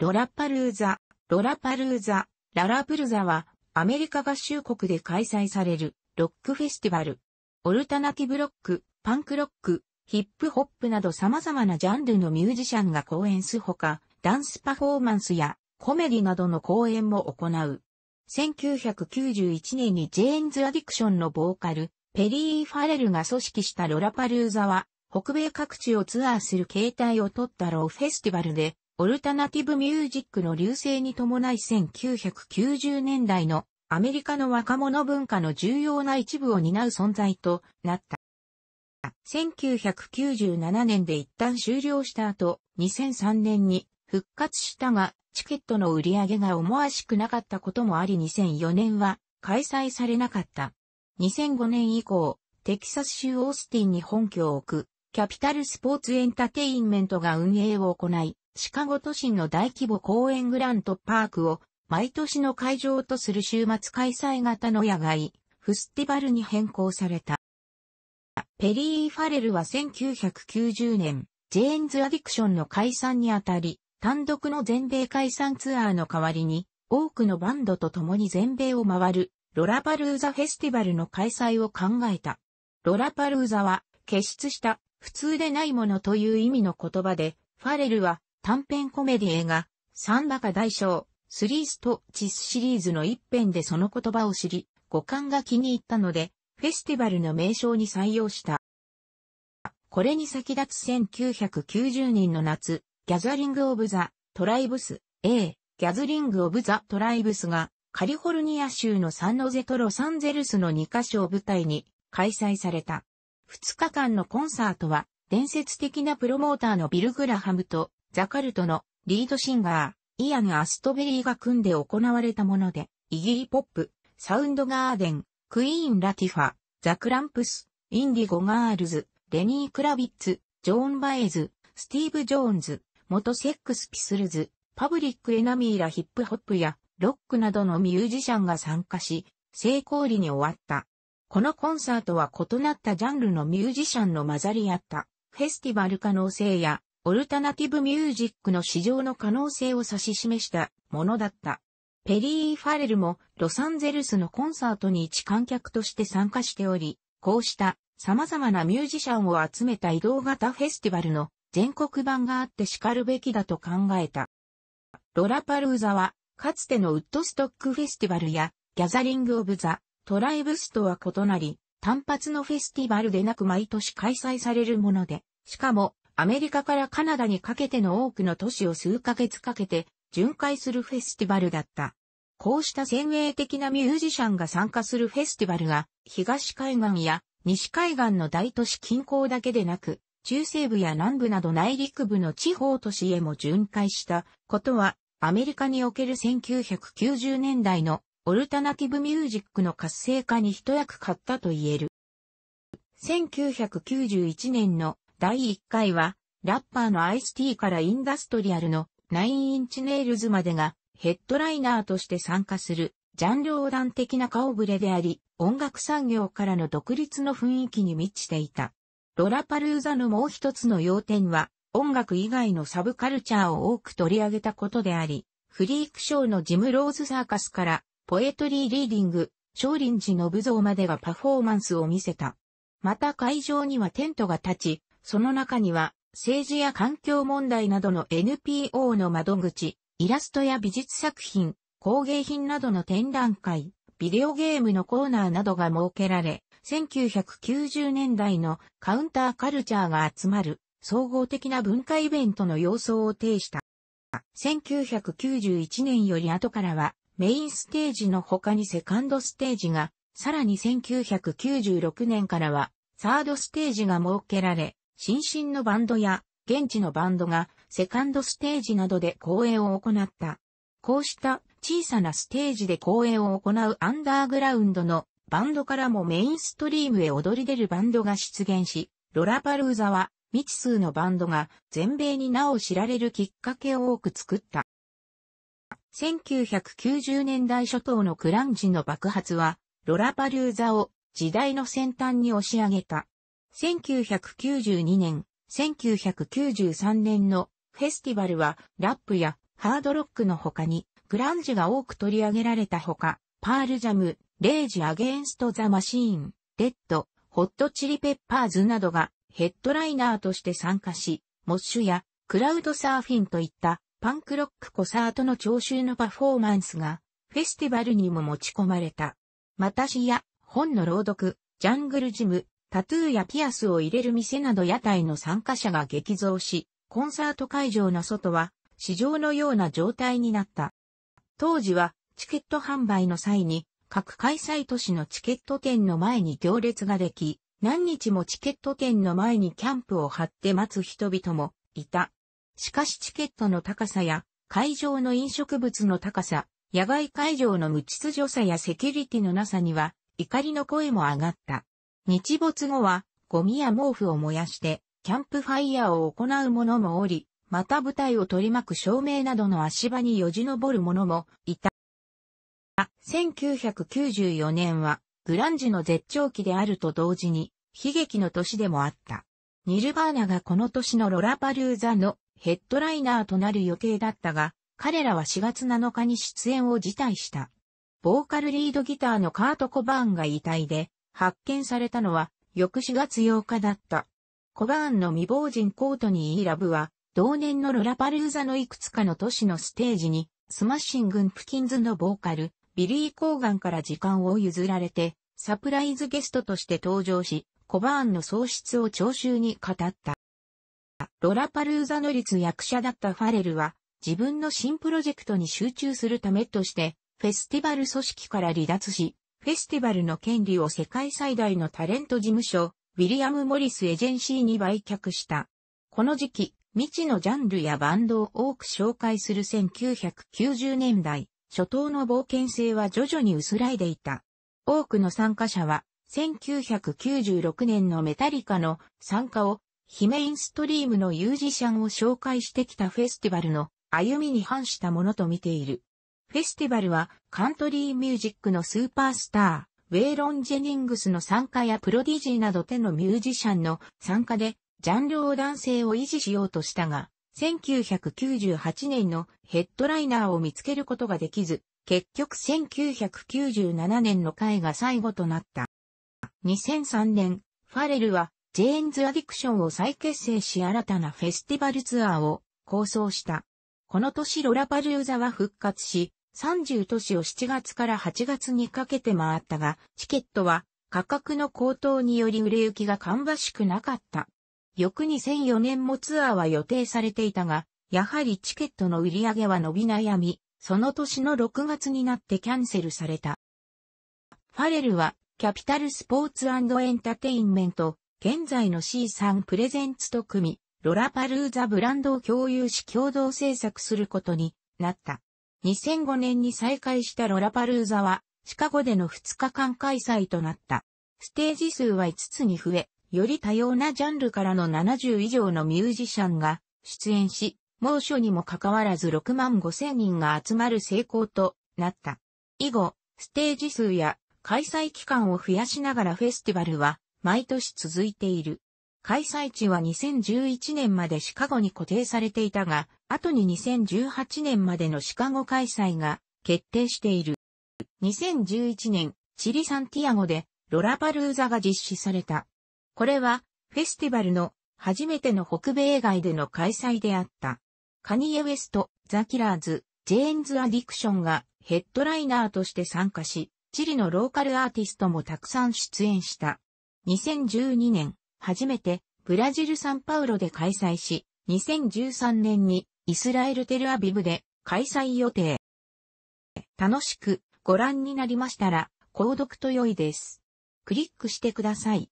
ロラパルーザ、ロラパルーザ、ララプルザは、アメリカ合衆国で開催される、ロックフェスティバル。オルタナティブロック、パンクロック、ヒップホップなど様々なジャンルのミュージシャンが公演すほか、ダンスパフォーマンスやコメディなどの公演も行う。1991年にジェーンズ・アディクションのボーカル、ペリー・ファレルが組織したロラパルーザは、北米各地をツアーする形態をとったローフェスティバルで、オルタナティブミュージックの流星に伴い1990年代のアメリカの若者文化の重要な一部を担う存在となった。1997年で一旦終了した後、2003年に復活したが、チケットの売り上げが思わしくなかったこともあり2004年は開催されなかった。2005年以降、テキサス州オースティンに本拠を置く、キャピタルスポーツエンタテインメントが運営を行い、シカゴ都心の大規模公園グラントパークを毎年の会場とする週末開催型の野外フスティバルに変更された。ペリー・ファレルは1990年、ジェーンズ・アディクションの解散にあたり、単独の全米解散ツアーの代わりに、多くのバンドと共に全米を回る、ロラパルーザ・フェスティバルの開催を考えた。ロラパルーザは、傑出した、普通でないものという意味の言葉で、ファレルは、短編コメディ映画、サンバカ大賞、スリーストチスシリーズの一編でその言葉を知り、五感が気に入ったので、フェスティバルの名称に採用した。これに先立つ1990年の夏、ギャザリング・オブ・ザ・トライブス、A、ギャズリング・オブ・ザ・トライブスが、カリフォルニア州のサンノゼとロサンゼルスの2カ所を舞台に開催された。2日間のコンサートは、伝説的なプロモーターのビル・グラハムと、ザカルトのリードシンガー、イアン・アストベリーが組んで行われたもので、イギリポップ、サウンドガーデン、クイーン・ラティファ、ザ・クランプス、インディゴ・ガールズ、レニー・クラビッツ、ジョーン・バエズ、スティーブ・ジョーンズ、元セックス・ピスルズ、パブリック・エナミーラ・ヒップホップやロックなどのミュージシャンが参加し、成功裏に終わった。このコンサートは異なったジャンルのミュージシャンの混ざり合ったフェスティバル可能性やオルタナティブミュージックの市場の可能性を指し示したものだった。ペリー・ファレルもロサンゼルスのコンサートに一観客として参加しており、こうした様々なミュージシャンを集めた移動型フェスティバルの全国版があって叱るべきだと考えた。ロラパルーザは、かつてのウッドストックフェスティバルやギャザリング・オブ・ザ・トライブスとは異なり、単発のフェスティバルでなく毎年開催されるもので、しかもアメリカからカナダにかけての多くの都市を数ヶ月かけて巡回するフェスティバルだった。こうした先鋭的なミュージシャンが参加するフェスティバルが東海岸や西海岸の大都市近郊だけでなく、中西部や南部など内陸部の地方都市へも巡回したことは、アメリカにおける1990年代のオルタナティブミュージックの活性化に一役買ったと言える。1991年の第1回は、ラッパーのアイスティーからインダストリアルの9インチネイルズまでがヘッドライナーとして参加する、ジャンル横断的な顔ぶれであり、音楽産業からの独立の雰囲気に満ちていた。ロラパルーザのもう一つの要点は、音楽以外のサブカルチャーを多く取り上げたことであり、フリークショーのジム・ローズ・サーカスから、ポエトリー・リーディング、少林寺の武像までがパフォーマンスを見せた。また会場にはテントが立ち、その中には、政治や環境問題などの NPO の窓口、イラストや美術作品、工芸品などの展覧会、ビデオゲームのコーナーなどが設けられ、1990年代のカウンターカルチャーが集まる総合的な文化イベントの様相を呈した。1991年より後からはメインステージの他にセカンドステージが、さらに1996年からはサードステージが設けられ、新進のバンドや現地のバンドがセカンドステージなどで公演を行った。こうした小さなステージで公演を行うアンダーグラウンドのバンドからもメインストリームへ踊り出るバンドが出現し、ロラパルーザは未知数のバンドが全米になお知られるきっかけを多く作った。1990年代初頭のクランジの爆発は、ロラパルーザを時代の先端に押し上げた。1992年、1993年のフェスティバルはラップやハードロックの他にグランジが多く取り上げられたほか、パールジャム、レイジ・アゲンスト・ザ・マシーン、レッド、ホット・チリ・ペッパーズなどがヘッドライナーとして参加し、モッシュやクラウドサーフィンといったパンクロックコサートの聴衆のパフォーマンスがフェスティバルにも持ち込まれた。またしや本の朗読、ジャングルジム、タトゥーやピアスを入れる店など屋台の参加者が激増し、コンサート会場の外は市場のような状態になった。当時はチケット販売の際に各開催都市のチケット店の前に行列ができ、何日もチケット店の前にキャンプを張って待つ人々もいた。しかしチケットの高さや会場の飲食物の高さ、野外会場の無秩序さやセキュリティのなさには怒りの声も上がった。日没後は、ゴミや毛布を燃やして、キャンプファイヤーを行う者もおり、また舞台を取り巻く照明などの足場によじ登る者もいた。1994年は、グランジの絶頂期であると同時に、悲劇の年でもあった。ニルバーナがこの年のロラパルーザのヘッドライナーとなる予定だったが、彼らは4月7日に出演を辞退した。ボーカルリードギターのカート・コバーンが遺体で、発見されたのは翌4月8日だった。コバーンの未亡人コートニー・イラブは、同年のロラパルーザのいくつかの都市のステージに、スマッシング・ンプキンズのボーカル、ビリー・コーガンから時間を譲られて、サプライズゲストとして登場し、コバーンの喪失を聴衆に語った。ロラパルーザの率役者だったファレルは、自分の新プロジェクトに集中するためとして、フェスティバル組織から離脱し、フェスティバルの権利を世界最大のタレント事務所、ウィリアム・モリス・エジェンシーに売却した。この時期、未知のジャンルやバンドを多く紹介する1990年代、初頭の冒険性は徐々に薄らいでいた。多くの参加者は、1996年のメタリカの参加を、非メインストリームのミュージシャンを紹介してきたフェスティバルの歩みに反したものと見ている。フェスティバルはカントリーミュージックのスーパースター、ウェイロン・ジェニングスの参加やプロディジーなど手のミュージシャンの参加で、ジャンルを男性を維持しようとしたが、1998年のヘッドライナーを見つけることができず、結局1997年の回が最後となった。2003年、ファレルはジェーンズ・アディクションを再結成し新たなフェスティバルツアーを構想した。この年ロラパルーザは復活し、30都市を7月から8月にかけて回ったが、チケットは価格の高騰により売れ行きが芳しくなかった。翌2004年もツアーは予定されていたが、やはりチケットの売り上げは伸び悩み、その年の6月になってキャンセルされた。ファレルは、キャピタルスポーツエンタテインメント、現在の C 3プレゼンツと組み、ロラパルーザブランドを共有し共同制作することになった。2005年に再開したロラパルーザは、シカゴでの2日間開催となった。ステージ数は5つに増え、より多様なジャンルからの70以上のミュージシャンが出演し、猛暑にもかかわらず6万5千人が集まる成功となった。以後、ステージ数や開催期間を増やしながらフェスティバルは毎年続いている。開催地は2011年までシカゴに固定されていたが、後に2018年までのシカゴ開催が決定している。2011年、チリ・サンティアゴでロラパルーザが実施された。これはフェスティバルの初めての北米外での開催であった。カニエ・ウェスト、ザ・キラーズ、ジェーンズ・アディクションがヘッドライナーとして参加し、チリのローカルアーティストもたくさん出演した。2012年、初めてブラジル・サンパウロで開催し、2013年にイスラエル・テルアビブで開催予定。楽しくご覧になりましたら、購読と良いです。クリックしてください。